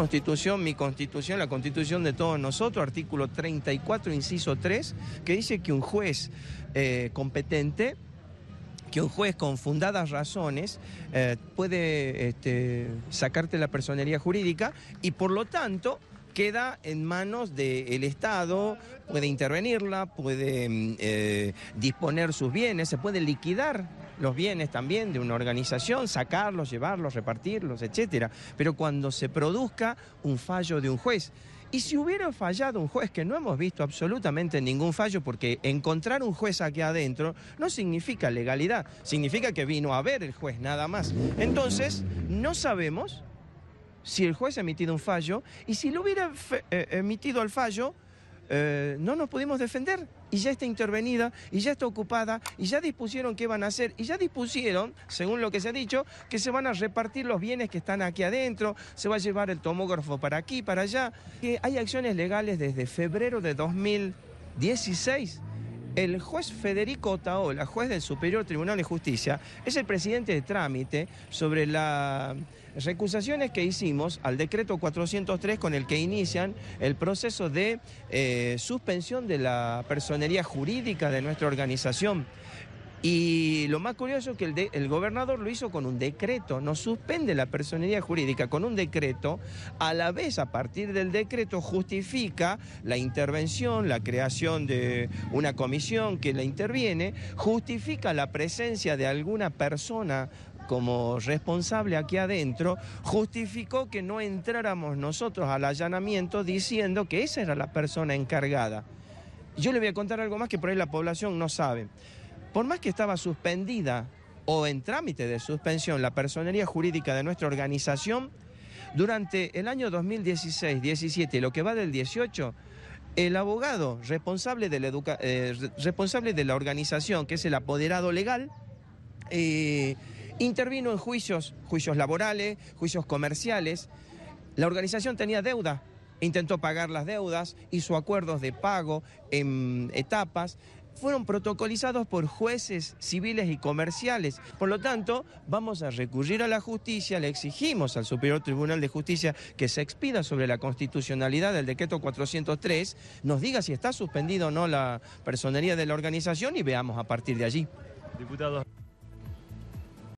constitución, mi constitución, la constitución de todos nosotros, artículo 34, inciso 3, que dice que un juez eh, competente que un juez con fundadas razones eh, puede este, sacarte la personería jurídica y por lo tanto queda en manos del Estado, puede intervenirla, puede mm, eh, disponer sus bienes, se puede liquidar los bienes también de una organización, sacarlos, llevarlos, repartirlos, etcétera. Pero cuando se produzca un fallo de un juez, y si hubiera fallado un juez, que no hemos visto absolutamente ningún fallo, porque encontrar un juez aquí adentro no significa legalidad, significa que vino a ver el juez nada más. Entonces, no sabemos si el juez ha emitido un fallo y si lo hubiera eh, emitido el fallo, eh, no nos pudimos defender y ya está intervenida y ya está ocupada y ya dispusieron qué van a hacer y ya dispusieron, según lo que se ha dicho, que se van a repartir los bienes que están aquí adentro, se va a llevar el tomógrafo para aquí, para allá. Que hay acciones legales desde febrero de 2016 el juez Federico Otaola, juez del Superior Tribunal de Justicia, es el presidente de trámite sobre las recusaciones que hicimos al decreto 403 con el que inician el proceso de eh, suspensión de la personería jurídica de nuestra organización. Y lo más curioso es que el, gobernador lo hizo con un decreto, no suspende la personería jurídica con un decreto, a la vez a partir del decreto justifica la intervención, la creación de una comisión que la interviene, justifica la presencia de alguna persona como responsable aquí adentro, justificó que no entráramos nosotros al allanamiento diciendo que esa era la persona encargada. Yo le voy a contar algo más que por ahí la población no sabe. Por más que estaba suspendida o en trámite de suspensión la personería jurídica de nuestra organización, durante el año 2016, 17, lo que va del 18, el abogado eh, responsable de la, organización, que es el apoderado legal, eh, intervino en juicios, juicios laborales, juicios comerciales. La organización tenía deuda, intentó pagar las deudas, hizo acuerdos de pago en etapas, fueron protocolizados por jueces civiles y comerciales. Por lo tanto, vamos a recurrir a la justicia, le exigimos al Superior Tribunal de Justicia que se expida sobre la constitucionalidad del decreto 403, nos diga si está suspendido o no la personería de la organización y veamos a partir de allí. Diputado.